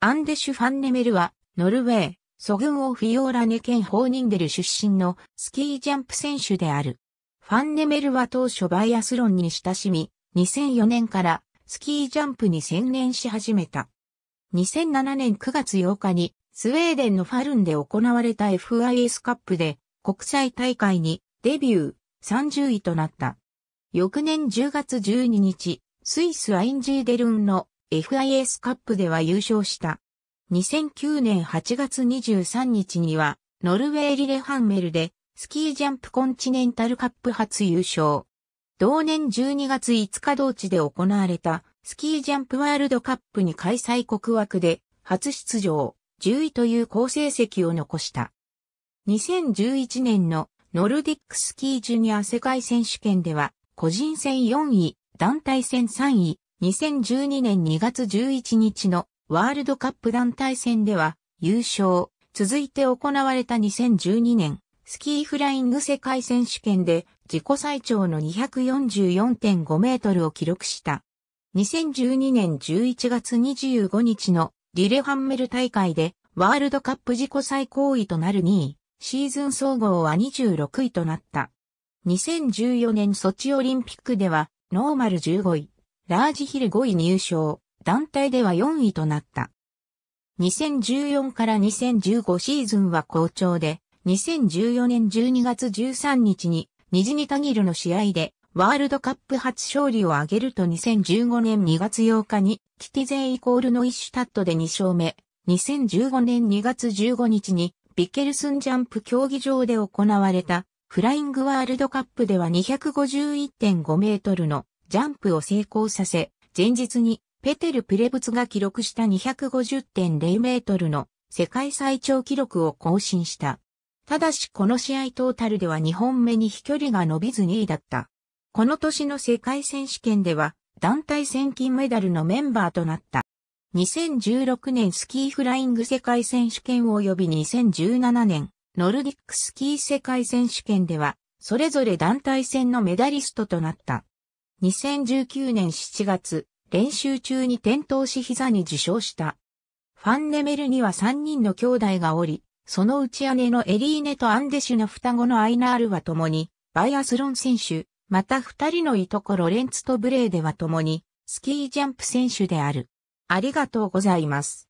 アンデシュ・ファンネメルは、ノルウェー、ソグンオ・フィオーラネ県ホーニンデル出身のスキージャンプ選手である。ファンネメルは当初バイアスロンに親しみ、2004年からスキージャンプに専念し始めた。2007年9月8日にスウェーデンのファルンで行われた FIS カップで国際大会にデビュー30位となった。翌年10月12日、スイスアインジーデルンの FIS カップでは優勝した。2009年8月23日には、ノルウェーリレハンメルで、スキージャンプコンチネンタルカップ初優勝。同年12月5日同地で行われた、スキージャンプワールドカップに開催国枠で、初出場、10位という好成績を残した。2011年のノルディックスキージュニア世界選手権では、個人戦4位、団体戦3位、2012年2月11日のワールドカップ団体戦では優勝。続いて行われた2012年スキーフライング世界選手権で自己最長の244.5メートルを記録した。2012年11月25日のリレハンメル大会でワールドカップ自己最高位となる2位、シーズン総合は26位となった。2014年ソチオリンピックではノーマル15位、ラージヒル5位入賞、団体では4位となった。2014から2015シーズンは好調で、2014年12月13日に、ニジニタギルの試合で、ワールドカップ初勝利を挙げると2015年2月8日に、キティゼイコールのイシュタットで2勝目、2015年2月15日に、ビケルスンジャンプ競技場で行われた、フライングワールドカップでは251.5メートルのジャンプを成功させ、前日にペテル・プレブツが記録した250.0メートルの世界最長記録を更新した。ただしこの試合トータルでは2本目に飛距離が伸びず2位だった。この年の世界選手権では団体戦金メダルのメンバーとなった。2016年スキーフライング世界選手権及び2017年ノルディックスキー世界選手権ではそれぞれ団体戦のメダリストとなった。2019年7月、練習中に転倒し膝に受傷した。ファンネメルには3人の兄弟がおり、そのうち姉のエリーネとアンデシュの双子のアイナールは共に、バイアスロン選手、また二人のいとこロレンツとブレーデは共に、スキージャンプ選手である。ありがとうございます。